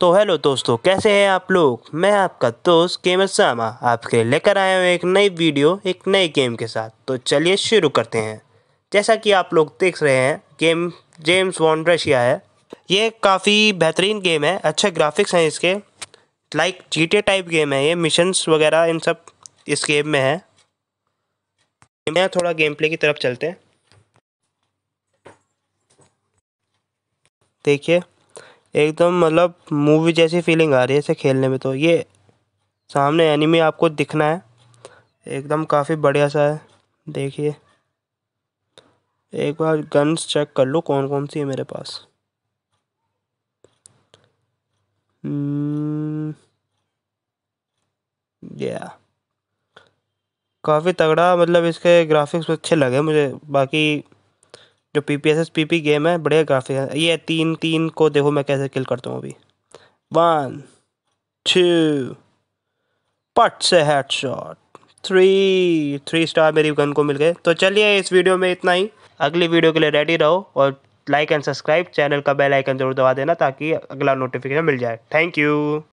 तो हेलो दोस्तों कैसे हैं आप लोग मैं आपका दोस्त गेमर सामा आपके लेकर आया हूँ एक नई वीडियो एक नए गेम के साथ तो चलिए शुरू करते हैं जैसा कि आप लोग देख रहे हैं गेम जेम्स वॉन रशिया है ये काफ़ी बेहतरीन गेम है अच्छे ग्राफिक्स हैं इसके लाइक जी टाइप गेम है ये मिशंस वगैरह इन सब इस गेम में है मैं थोड़ा गेम प्ले की तरफ चलते हैं देखिए एकदम मतलब मूवी जैसी फीलिंग आ रही है इसे खेलने में तो ये सामने एनिमी आपको दिखना है एकदम काफ़ी बढ़िया सा है देखिए एक बार गन्स चेक कर लो कौन कौन सी है मेरे पास या hmm, काफ़ी तगड़ा मतलब इसके ग्राफिक्स अच्छे लगे मुझे बाकी जो P P S S P P game है बढ़िया ग्राफिक है ये तीन तीन को देखो मैं कैसे किल करता हूँ अभी वन टू पट से head shot three three star मेरी गन को मिल गए तो चलिए इस वीडियो में इतना ही अगली वीडियो के लिए रेडी रहो और लाइक एंड सब्सक्राइब चैनल का बेल आइकन जरूर दबा देना ताकि अगला नोटिफिकेशन मिल जाए थैंक यू